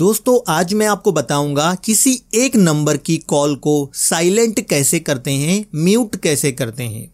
दोस्तों आज मैं आपको बताऊंगा किसी एक नंबर की कॉल को साइलेंट कैसे करते हैं म्यूट कैसे करते हैं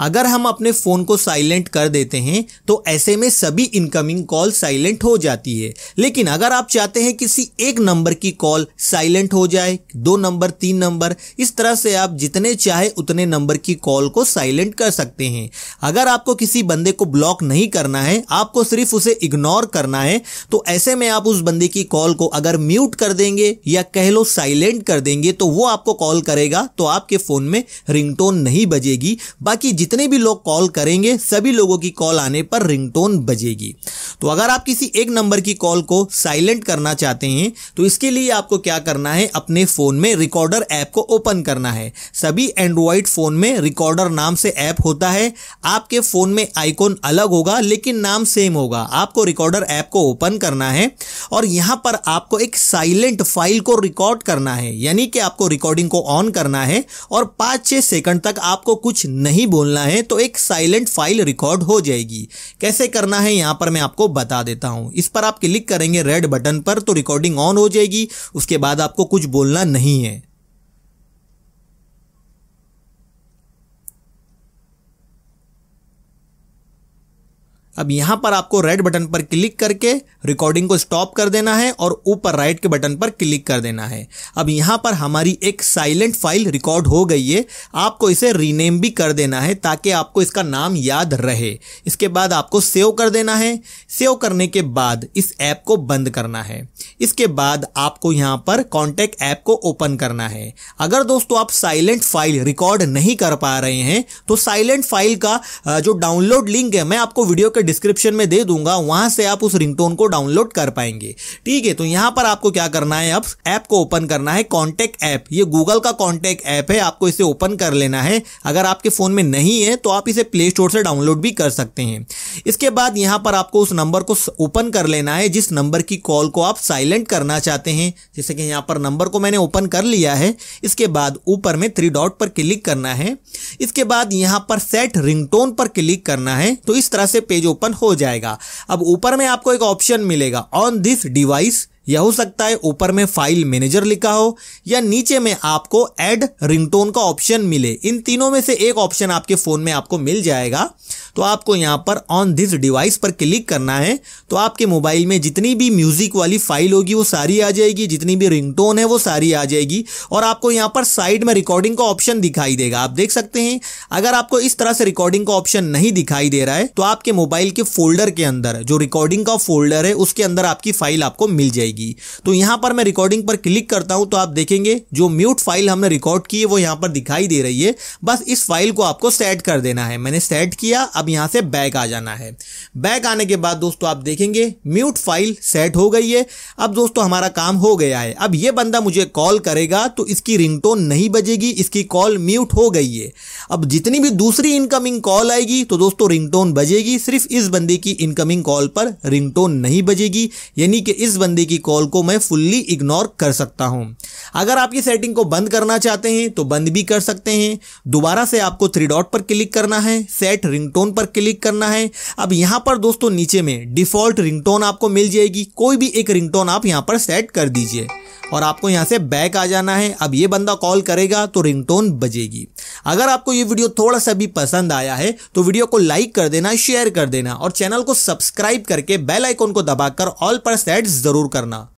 अगर हम अपने फ़ोन को साइलेंट कर देते हैं तो ऐसे में सभी इनकमिंग कॉल साइलेंट हो जाती है लेकिन अगर आप चाहते हैं किसी एक नंबर की कॉल साइलेंट हो जाए दो नंबर तीन नंबर इस तरह से आप जितने चाहे उतने नंबर की कॉल को साइलेंट कर सकते हैं अगर आपको किसी बंदे को ब्लॉक नहीं करना है आपको सिर्फ उसे इग्नोर करना है तो ऐसे में आप उस बंदे की कॉल को अगर म्यूट कर देंगे या कह लो साइलेंट कर देंगे तो वो आपको कॉल करेगा तो आपके फ़ोन में रिंगटोन नहीं बजेगी बाकी जितने भी लोग कॉल करेंगे सभी लोगों की कॉल आने पर रिंगटोन बजेगी तो अगर आप किसी एक नंबर की कॉल को साइलेंट करना चाहते हैं तो इसके लिए आपको क्या करना है अपने फ़ोन में रिकॉर्डर ऐप को ओपन करना है सभी एंड्रॉयड फ़ोन में रिकॉर्डर नाम से ऐप होता है आपके फ़ोन में आइकॉन अलग होगा लेकिन नाम सेम होगा आपको रिकॉर्डर ऐप को ओपन करना है और यहां पर आपको एक साइलेंट फाइल को रिकॉर्ड करना है यानी कि आपको रिकॉर्डिंग को ऑन करना है और पांच छह सेकंड तक आपको कुछ नहीं बोलना करना है तो एक साइलेंट फाइल रिकॉर्ड हो जाएगी कैसे करना है यहां पर मैं आपको बता देता हूं इस पर आप क्लिक करेंगे रेड बटन पर तो रिकॉर्डिंग ऑन हो जाएगी उसके बाद आपको कुछ बोलना नहीं है अब यहां पर आपको रेड बटन पर क्लिक करके रिकॉर्डिंग को स्टॉप कर देना है और ऊपर राइट के बटन पर क्लिक कर देना है अब यहां पर हमारी एक साइलेंट फाइल रिकॉर्ड हो गई है आपको इसे रीनेम भी कर देना है ताकि आपको इसका नाम याद रहे इसके बाद आपको सेव कर देना है सेव करने के बाद इस ऐप को बंद करना है इसके बाद आपको यहां पर कॉन्टैक्ट ऐप को ओपन करना है अगर दोस्तों आप साइलेंट फाइल रिकॉर्ड नहीं कर पा रहे हैं तो साइलेंट फाइल का जो डाउनलोड लिंक है मैं आपको वीडियो के डिस्क्रिप्शन में दे दूंगा वहां से आप उस रिंगटोन को डाउनलोड कर पाएंगे ठीक है तो यहां पर आपको क्या करना है अब ऐप को ओपन करना है कॉन्टेक्ट ऐप ये गूगल का कॉन्टेक्ट ऐप है आपको इसे ओपन कर लेना है अगर आपके फोन में नहीं है तो आप इसे प्ले स्टोर से डाउनलोड भी कर सकते हैं इसके बाद यहाँ पर आपको उस नंबर को ओपन कर लेना है जिस नंबर की कॉल को आप साइलेंट करना चाहते हैं जैसे कि यहाँ पर नंबर को मैंने ओपन कर लिया है इसके बाद ऊपर में थ्री डॉट पर क्लिक करना है इसके बाद यहाँ पर सेट रिंगटोन पर क्लिक करना है तो इस तरह से पेज ओपन हो जाएगा अब ऊपर में आपको एक ऑप्शन मिलेगा ऑन दिस डिवाइस यह हो सकता है ऊपर में फाइल मैनेजर लिखा हो या नीचे में आपको ऐड रिंगटोन का ऑप्शन मिले इन तीनों में से एक ऑप्शन आपके फोन में आपको मिल जाएगा तो आपको यहाँ पर ऑन दिस डिवाइस पर क्लिक करना है तो आपके मोबाइल में जितनी भी म्यूज़िक वाली फाइल होगी वो सारी आ जाएगी जितनी भी रिंगटोन है वो सारी आ जाएगी और आपको यहाँ पर साइड में रिकॉर्डिंग का ऑप्शन दिखाई देगा आप देख सकते हैं अगर आपको इस तरह से रिकॉर्डिंग का ऑप्शन नहीं दिखाई दे रहा है तो आपके मोबाइल के फोल्डर के अंदर जो रिकॉर्डिंग का फोल्डर है उसके अंदर आपकी फाइल आपको मिल जाएगी तो यहाँ पर मैं रिकॉर्डिंग पर क्लिक करता हूँ तो आप देखेंगे जो म्यूट फाइल हमने रिकॉर्ड की है वो यहाँ पर दिखाई दे रही है बस इस फाइल को आपको सेट कर देना है मैंने सेट किया अब यहाँ से बैक आ जाना है बैक आने के बाद दोस्तों आप देखेंगे म्यूट फाइल सेट हो गई है अब दोस्तों हमारा काम हो गया है अब ये बंदा मुझे कॉल करेगा तो इसकी रिंगटोन नहीं बजेगी इसकी कॉल म्यूट हो गई है अब जितनी भी दूसरी इनकमिंग कॉल आएगी तो दोस्तों रिंगटोन बजेगी सिर्फ इस बंदे की इनकमिंग कॉल पर रिंगटोन नहीं बजेगी यानी कि इस बंदे की कॉल को मैं फुल्ली इग्नोर कर सकता हूँ अगर आप ये सेटिंग को बंद करना चाहते हैं तो बंद भी कर सकते हैं दोबारा से आपको थ्री डॉट पर क्लिक करना है सेट रिंगटोन रिंगटोन पर क्लिक करना है अब यहाँ पर दोस्तों नीचे में डिफॉल्ट रिंगटोन आपको मिल जाएगी कोई भी एक रिंगटोन आप यहाँ पर सेट कर दीजिए और आपको यहाँ से बैक आ जाना है अब ये बंदा कॉल करेगा तो रिंगटोन बजेगी अगर आपको ये वीडियो थोड़ा सा भी पसंद आया है तो वीडियो को लाइक कर देना शेयर कर देना और चैनल को सब्सक्राइब करके बेल आइकॉन को दबाकर ऑल पर सेट जरूर करना